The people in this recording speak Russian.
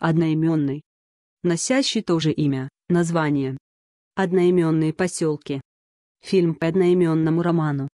одноименный, носящий тоже имя, название. Одноименные поселки. Фильм по одноименному роману.